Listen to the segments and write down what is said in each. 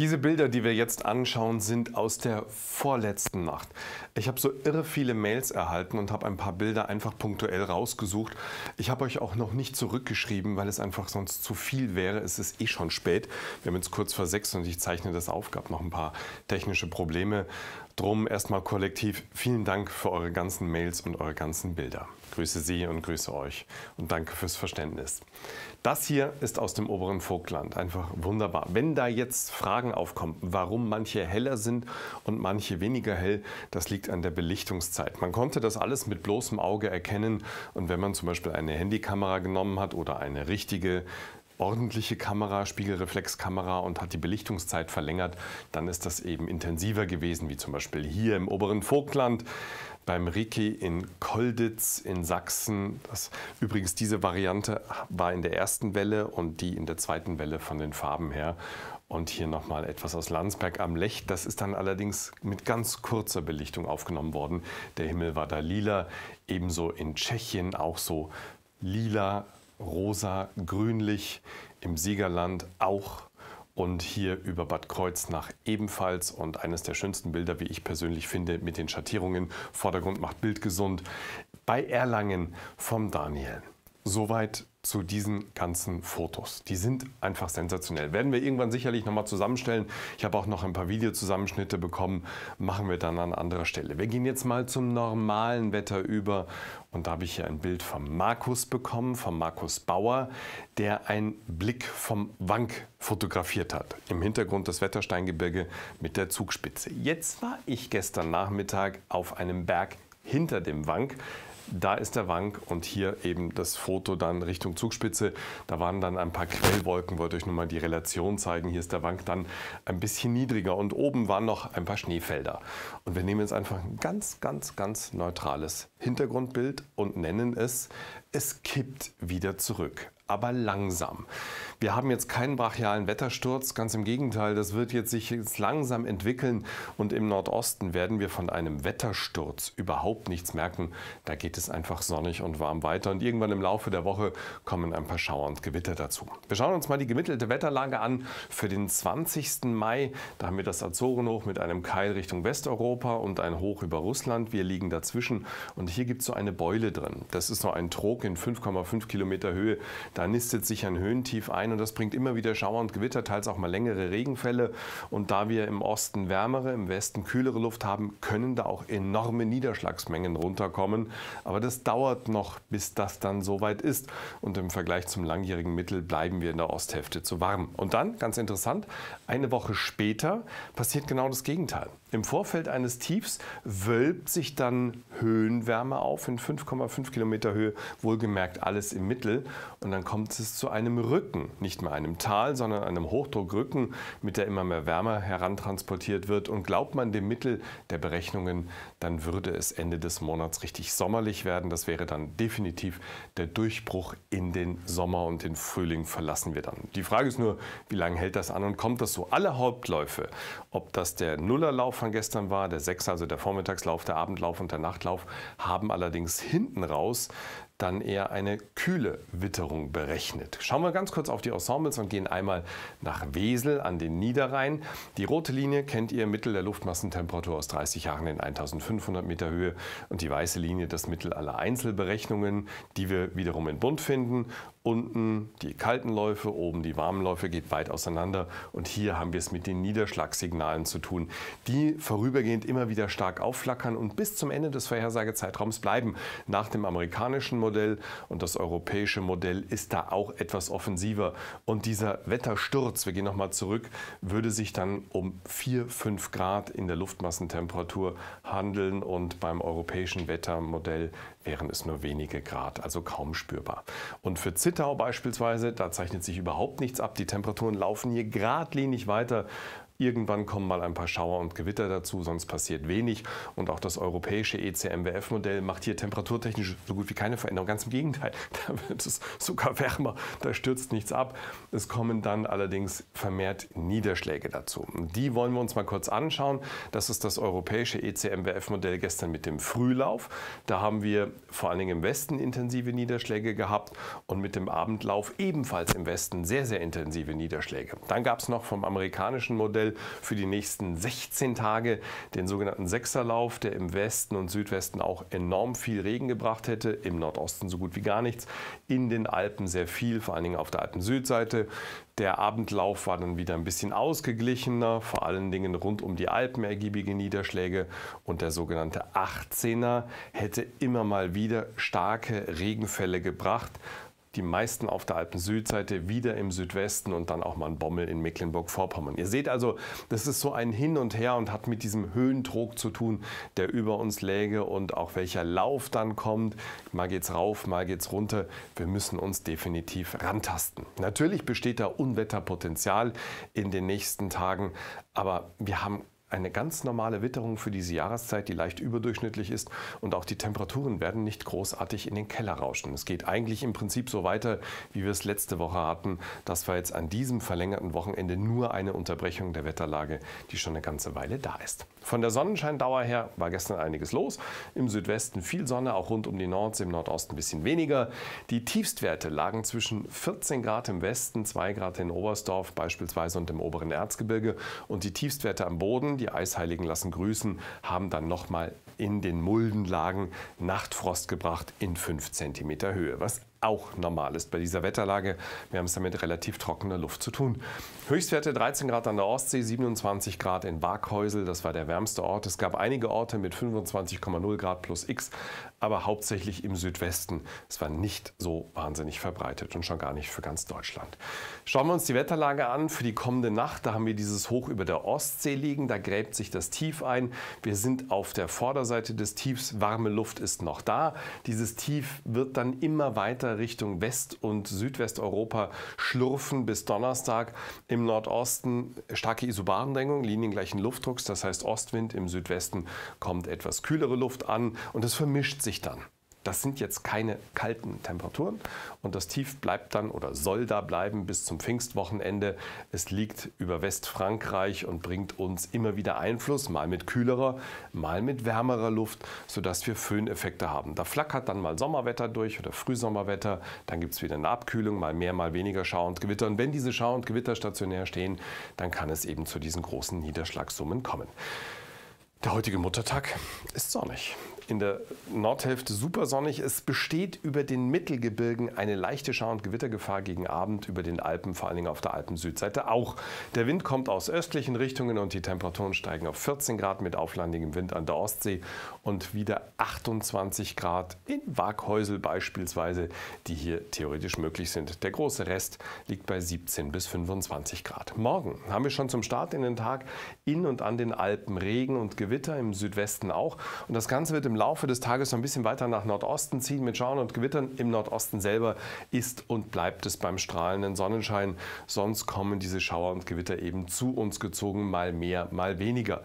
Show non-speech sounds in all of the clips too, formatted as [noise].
Diese Bilder, die wir jetzt anschauen, sind aus der vorletzten Nacht. Ich habe so irre viele Mails erhalten und habe ein paar Bilder einfach punktuell rausgesucht. Ich habe euch auch noch nicht zurückgeschrieben, weil es einfach sonst zu viel wäre. Es ist eh schon spät. Wir haben jetzt kurz vor sechs und ich zeichne das auf, gab noch ein paar technische Probleme. Drum erstmal kollektiv vielen Dank für eure ganzen Mails und eure ganzen Bilder. Grüße Sie und grüße euch und danke fürs Verständnis. Das hier ist aus dem oberen Vogtland, einfach wunderbar. Wenn da jetzt Fragen aufkommen, warum manche heller sind und manche weniger hell, das liegt an der Belichtungszeit. Man konnte das alles mit bloßem Auge erkennen und wenn man zum Beispiel eine Handykamera genommen hat oder eine richtige ordentliche Kamera, Spiegelreflexkamera und hat die Belichtungszeit verlängert, dann ist das eben intensiver gewesen, wie zum Beispiel hier im oberen Vogtland beim Riki in Kolditz in Sachsen. Das, übrigens, diese Variante war in der ersten Welle und die in der zweiten Welle von den Farben her. Und hier nochmal etwas aus Landsberg am Lech. Das ist dann allerdings mit ganz kurzer Belichtung aufgenommen worden. Der Himmel war da lila. Ebenso in Tschechien auch so lila rosa, grünlich, im Siegerland auch und hier über Bad Kreuznach ebenfalls. Und eines der schönsten Bilder, wie ich persönlich finde, mit den Schattierungen. Vordergrund macht Bild gesund. Bei Erlangen vom Daniel. Soweit zu diesen ganzen Fotos. Die sind einfach sensationell. Werden wir irgendwann sicherlich nochmal zusammenstellen. Ich habe auch noch ein paar Videozusammenschnitte bekommen. Machen wir dann an anderer Stelle. Wir gehen jetzt mal zum normalen Wetter über. Und da habe ich hier ein Bild von Markus bekommen, von Markus Bauer, der einen Blick vom Wank fotografiert hat. Im Hintergrund das Wettersteingebirge mit der Zugspitze. Jetzt war ich gestern Nachmittag auf einem Berg hinter dem Wank da ist der Wank und hier eben das Foto dann Richtung Zugspitze. Da waren dann ein paar Quellwolken, wollte euch nur mal die Relation zeigen. Hier ist der Wank dann ein bisschen niedriger und oben waren noch ein paar Schneefelder. Und wir nehmen jetzt einfach ein ganz, ganz, ganz neutrales Hintergrundbild und nennen es es kippt wieder zurück, aber langsam. Wir haben jetzt keinen brachialen Wettersturz, ganz im Gegenteil, das wird jetzt sich jetzt langsam entwickeln und im Nordosten werden wir von einem Wettersturz überhaupt nichts merken. Da geht es einfach sonnig und warm weiter und irgendwann im Laufe der Woche kommen ein paar Schauer und Gewitter dazu. Wir schauen uns mal die gemittelte Wetterlage an für den 20. Mai. Da haben wir das Azorenhoch mit einem Keil Richtung Westeuropa und ein Hoch über Russland. Wir liegen dazwischen und hier gibt es so eine Beule drin. Das ist so ein Trog Ruck in 5,5 Kilometer Höhe. Da nistet sich ein Höhentief ein und das bringt immer wieder Schauer und Gewitter, teils auch mal längere Regenfälle. Und da wir im Osten wärmere, im Westen kühlere Luft haben, können da auch enorme Niederschlagsmengen runterkommen. Aber das dauert noch, bis das dann soweit ist. Und im Vergleich zum langjährigen Mittel bleiben wir in der Osthälfte zu warm. Und dann, ganz interessant, eine Woche später passiert genau das Gegenteil. Im Vorfeld eines Tiefs wölbt sich dann Höhenwärme auf in 5,5 Kilometer Höhe, wohlgemerkt alles im Mittel. Und dann kommt es zu einem Rücken, nicht mehr einem Tal, sondern einem Hochdruckrücken, mit der immer mehr Wärme herantransportiert wird. Und glaubt man dem Mittel der Berechnungen, dann würde es Ende des Monats richtig sommerlich werden. Das wäre dann definitiv der Durchbruch in den Sommer und den Frühling verlassen wir dann. Die Frage ist nur, wie lange hält das an und kommt das so? Alle Hauptläufe, ob das der Nullerlauf von gestern war, der Sechser, also der Vormittagslauf, der Abendlauf und der Nachtlauf, haben allerdings hinten raus dann eher eine kühle Witterung berechnet. Schauen wir ganz kurz auf die Ensembles und gehen einmal nach Wesel an den Niederrhein. Die rote Linie kennt ihr Mittel der Luftmassentemperatur aus 30 Jahren in 1500 Meter Höhe und die weiße Linie das Mittel aller Einzelberechnungen, die wir wiederum in Bund finden. Unten die kalten Läufe, oben die warmen Läufe, geht weit auseinander. Und hier haben wir es mit den Niederschlagssignalen zu tun, die vorübergehend immer wieder stark aufflackern und bis zum Ende des Vorhersagezeitraums bleiben. Nach dem amerikanischen Modell Modell und das europäische Modell ist da auch etwas offensiver. Und dieser Wettersturz, wir gehen nochmal zurück, würde sich dann um 4, 5 Grad in der Luftmassentemperatur handeln und beim europäischen Wettermodell wären es nur wenige Grad, also kaum spürbar. Und für Zittau beispielsweise, da zeichnet sich überhaupt nichts ab. Die Temperaturen laufen hier geradlinig weiter Irgendwann kommen mal ein paar Schauer und Gewitter dazu, sonst passiert wenig. Und auch das europäische ECMWF-Modell macht hier temperaturtechnisch so gut wie keine Veränderung. Ganz im Gegenteil, [laughs] da wird es sogar wärmer, da stürzt nichts ab. Es kommen dann allerdings vermehrt Niederschläge dazu. Die wollen wir uns mal kurz anschauen. Das ist das europäische ECMWF-Modell gestern mit dem Frühlauf. Da haben wir vor allen Dingen im Westen intensive Niederschläge gehabt und mit dem Abendlauf ebenfalls im Westen sehr, sehr intensive Niederschläge. Dann gab es noch vom amerikanischen Modell für die nächsten 16 Tage den sogenannten Sechserlauf, der im Westen und Südwesten auch enorm viel Regen gebracht hätte, im Nordosten so gut wie gar nichts, in den Alpen sehr viel, vor allen Dingen auf der Alpen-Südseite. Der Abendlauf war dann wieder ein bisschen ausgeglichener, vor allen Dingen rund um die Alpen ergiebige Niederschläge und der sogenannte 18er hätte immer mal wieder starke Regenfälle gebracht die meisten auf der Alpen-Südseite, wieder im Südwesten und dann auch mal ein Bommel in Mecklenburg-Vorpommern. Ihr seht also, das ist so ein Hin und Her und hat mit diesem Höhendruck zu tun, der über uns läge und auch welcher Lauf dann kommt. Mal geht's rauf, mal geht's runter. Wir müssen uns definitiv rantasten. Natürlich besteht da Unwetterpotenzial in den nächsten Tagen, aber wir haben eine ganz normale Witterung für diese Jahreszeit, die leicht überdurchschnittlich ist und auch die Temperaturen werden nicht großartig in den Keller rauschen. Es geht eigentlich im Prinzip so weiter, wie wir es letzte Woche hatten, dass wir jetzt an diesem verlängerten Wochenende nur eine Unterbrechung der Wetterlage, die schon eine ganze Weile da ist. Von der Sonnenscheindauer her war gestern einiges los. Im Südwesten viel Sonne, auch rund um die Nordsee, im Nordosten ein bisschen weniger. Die Tiefstwerte lagen zwischen 14 Grad im Westen, 2 Grad in Oberstdorf beispielsweise und im oberen Erzgebirge und die Tiefstwerte am Boden, die Eisheiligen lassen grüßen, haben dann nochmal in den Muldenlagen Nachtfrost gebracht in 5 cm Höhe, was auch normal ist bei dieser Wetterlage. Wir haben es damit relativ trockener Luft zu tun. Höchstwerte 13 Grad an der Ostsee, 27 Grad in Waghäusel. Das war der wärmste Ort. Es gab einige Orte mit 25,0 Grad plus X, aber hauptsächlich im Südwesten. Es war nicht so wahnsinnig verbreitet und schon gar nicht für ganz Deutschland. Schauen wir uns die Wetterlage an für die kommende Nacht. Da haben wir dieses Hoch über der Ostsee liegen. Da gräbt sich das Tief ein. Wir sind auf der Vorderseite des Tiefs. Warme Luft ist noch da. Dieses Tief wird dann immer weiter weiter Richtung West- und Südwesteuropa schlurfen bis Donnerstag. Im Nordosten starke Isobarendrängung, liniengleichen Luftdrucks, das heißt Ostwind. Im Südwesten kommt etwas kühlere Luft an und es vermischt sich dann. Das sind jetzt keine kalten Temperaturen und das Tief bleibt dann oder soll da bleiben bis zum Pfingstwochenende. Es liegt über Westfrankreich und bringt uns immer wieder Einfluss, mal mit kühlerer, mal mit wärmerer Luft, sodass wir Föhneffekte haben. Da flackert dann mal Sommerwetter durch oder Frühsommerwetter, dann gibt es wieder eine Abkühlung, mal mehr, mal weniger Schau und Gewitter. Und wenn diese Schau und Gewitter stationär stehen, dann kann es eben zu diesen großen Niederschlagssummen kommen. Der heutige Muttertag ist sonnig in der Nordhälfte super sonnig. Es besteht über den Mittelgebirgen eine leichte Schau- und Gewittergefahr gegen Abend, über den Alpen, vor allen Dingen auf der Alpensüdseite auch. Der Wind kommt aus östlichen Richtungen und die Temperaturen steigen auf 14 Grad mit auflandigem Wind an der Ostsee und wieder 28 Grad in Waghäusel beispielsweise, die hier theoretisch möglich sind. Der große Rest liegt bei 17 bis 25 Grad. Morgen haben wir schon zum Start in den Tag in und an den Alpen Regen und Gewitter, im Südwesten auch. Und das Ganze wird im Laufe des Tages noch ein bisschen weiter nach Nordosten ziehen mit Schauern und Gewittern. Im Nordosten selber ist und bleibt es beim strahlenden Sonnenschein. Sonst kommen diese Schauer und Gewitter eben zu uns gezogen, mal mehr, mal weniger.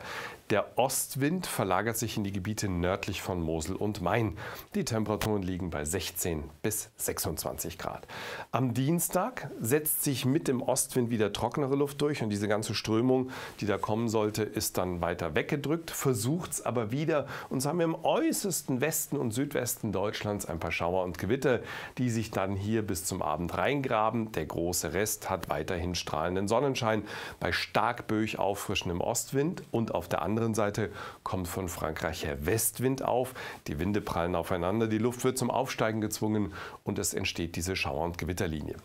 Der Ostwind verlagert sich in die Gebiete nördlich von Mosel und Main. Die Temperaturen liegen bei 16 bis 26 Grad. Am Dienstag setzt sich mit dem Ostwind wieder trockenere Luft durch und diese ganze Strömung, die da kommen sollte, ist dann weiter weggedrückt, versucht es aber wieder. Und so haben wir im äußersten Westen und Südwesten Deutschlands ein paar Schauer und Gewitter, die sich dann hier bis zum Abend reingraben. Der große Rest hat weiterhin strahlenden Sonnenschein bei stark böig auffrischendem Ostwind und auf der anderen anderen Seite kommt von Frankreich her Westwind auf. Die Winde prallen aufeinander, die Luft wird zum Aufsteigen gezwungen und es entsteht diese Schauer- und Gewitterlinie.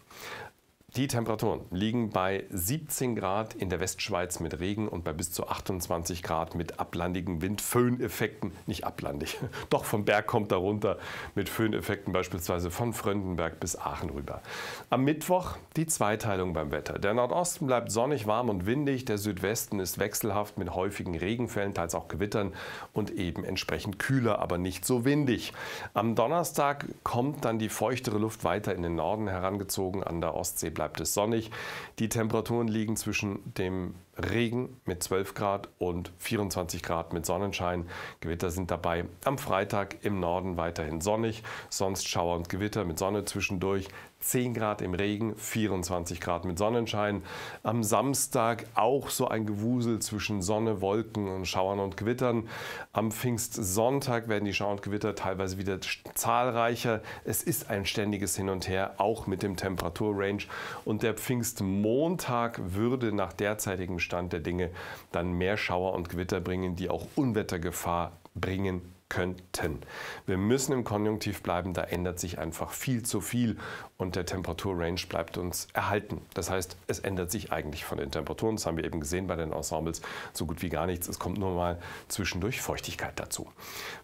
Die Temperaturen liegen bei 17 Grad in der Westschweiz mit Regen und bei bis zu 28 Grad mit ablandigen Windföhneffekten. Nicht ablandig, [laughs] doch vom Berg kommt da runter mit Föhneffekten beispielsweise von Fröndenberg bis Aachen rüber. Am Mittwoch die Zweiteilung beim Wetter. Der Nordosten bleibt sonnig, warm und windig. Der Südwesten ist wechselhaft mit häufigen Regenfällen, teils auch Gewittern und eben entsprechend kühler, aber nicht so windig. Am Donnerstag kommt dann die feuchtere Luft weiter in den Norden herangezogen. An der Ostsee bleibt es sonnig. Die Temperaturen liegen zwischen dem Regen mit 12 Grad und 24 Grad mit Sonnenschein. Gewitter sind dabei. Am Freitag im Norden weiterhin sonnig, sonst Schauer und Gewitter mit Sonne zwischendurch. 10 Grad im Regen, 24 Grad mit Sonnenschein. Am Samstag auch so ein Gewusel zwischen Sonne, Wolken und Schauern und Gewittern. Am Pfingstsonntag werden die Schauer und Gewitter teilweise wieder zahlreicher. Es ist ein ständiges Hin und Her, auch mit dem Temperaturrange. Und der Pfingstmontag würde nach derzeitigem Stand der Dinge dann mehr Schauer und Gewitter bringen, die auch Unwettergefahr bringen könnten. Wir müssen im Konjunktiv bleiben, da ändert sich einfach viel zu viel und der Temperaturrange bleibt uns erhalten. Das heißt, es ändert sich eigentlich von den Temperaturen, das haben wir eben gesehen bei den Ensembles, so gut wie gar nichts. Es kommt nur mal zwischendurch Feuchtigkeit dazu.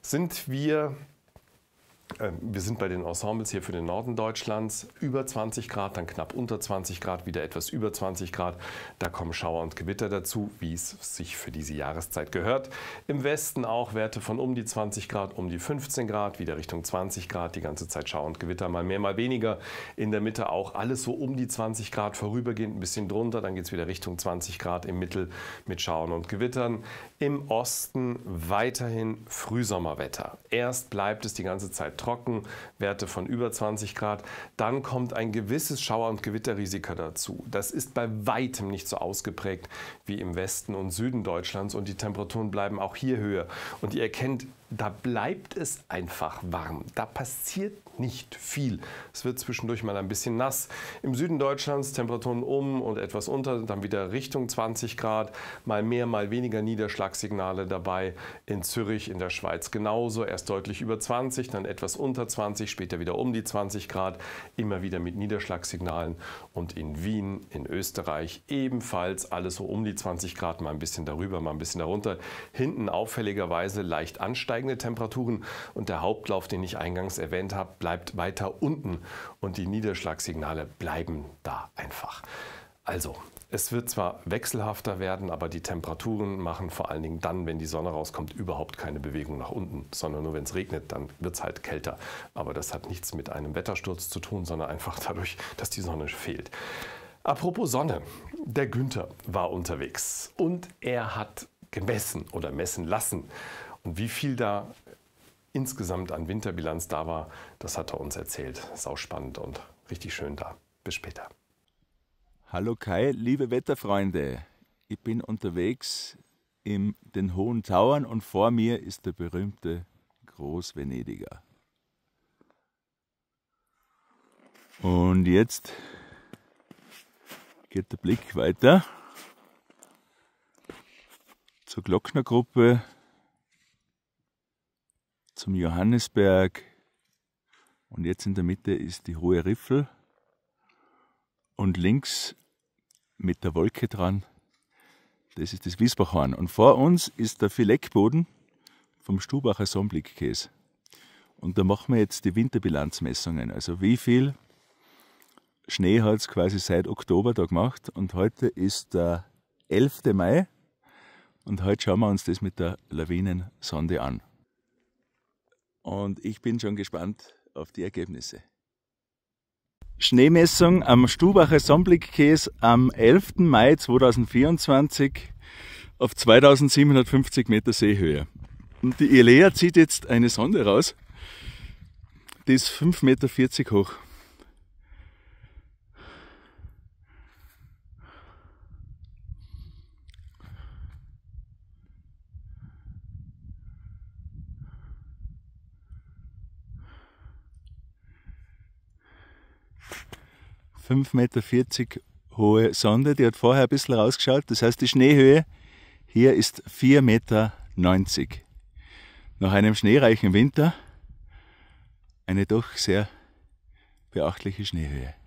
Sind wir ähm, wir sind bei den Ensembles hier für den Norden Deutschlands über 20 Grad, dann knapp unter 20 Grad, wieder etwas über 20 Grad. Da kommen Schauer und Gewitter dazu, wie es sich für diese Jahreszeit gehört. Im Westen auch Werte von um die 20 Grad, um die 15 Grad, wieder Richtung 20 Grad, die ganze Zeit Schauer und Gewitter, mal mehr, mal weniger. In der Mitte auch alles so um die 20 Grad, vorübergehend ein bisschen drunter, dann geht es wieder Richtung 20 Grad im Mittel mit Schauern und Gewittern. Im Osten weiterhin Frühsommerwetter. Erst bleibt es die ganze Zeit sehr trocken, Werte von über 20 Grad, dann kommt ein gewisses Schauer- und Gewitterrisiko dazu. Das ist bei weitem nicht so ausgeprägt wie im Westen und Süden Deutschlands und die Temperaturen bleiben auch hier höher. Und ihr erkennt, da bleibt es einfach warm. Da passiert nicht viel. Es wird zwischendurch mal ein bisschen nass. Im Süden Deutschlands Temperaturen um und etwas unter, dann wieder Richtung 20 Grad, mal mehr, mal weniger Niederschlagsignale dabei. In Zürich, in der Schweiz genauso, erst deutlich über 20, dann etwas unter 20, später wieder um die 20 Grad, immer wieder mit Niederschlagsignalen. Und in Wien, in Österreich ebenfalls alles so um die 20 Grad, mal ein bisschen darüber, mal ein bisschen darunter. Hinten auffälligerweise leicht ansteigende Temperaturen und der Hauptlauf, den ich eingangs erwähnt habe, bleibt weiter unten und die Niederschlagssignale bleiben da einfach. Also, es wird zwar wechselhafter werden, aber die Temperaturen machen vor allen Dingen dann, wenn die Sonne rauskommt, überhaupt keine Bewegung nach unten, sondern nur wenn es regnet, dann wird es halt kälter. Aber das hat nichts mit einem Wettersturz zu tun, sondern einfach dadurch, dass die Sonne fehlt. Apropos Sonne, der Günther war unterwegs und er hat gemessen oder messen lassen. Und wie viel da insgesamt an Winterbilanz da war, das hat er uns erzählt. Sau spannend und richtig schön da. Bis später. Hallo Kai, liebe Wetterfreunde. Ich bin unterwegs in den Hohen Tauern und vor mir ist der berühmte Großvenediger. Und jetzt geht der Blick weiter zur Glocknergruppe zum Johannisberg und jetzt in der Mitte ist die hohe Riffel und links mit der Wolke dran, das ist das Wiesbachhorn. Und vor uns ist der Fileckboden vom Stubacher Sonnenblickkäse. Und da machen wir jetzt die Winterbilanzmessungen. Also wie viel Schnee hat es quasi seit Oktober da gemacht. Und heute ist der 11. Mai. Und heute schauen wir uns das mit der Lawinensonde an. Und ich bin schon gespannt auf die Ergebnisse. Schneemessung am Stubacher Sonnenblickkäse am 11. Mai 2024 auf 2750 Meter Seehöhe. Und die Elea zieht jetzt eine Sonde raus, die ist 5,40 Meter hoch. 5,40 Meter hohe Sonde. Die hat vorher ein bisschen rausgeschaut. Das heißt, die Schneehöhe hier ist 4,90 Meter. Nach einem schneereichen Winter eine doch sehr beachtliche Schneehöhe.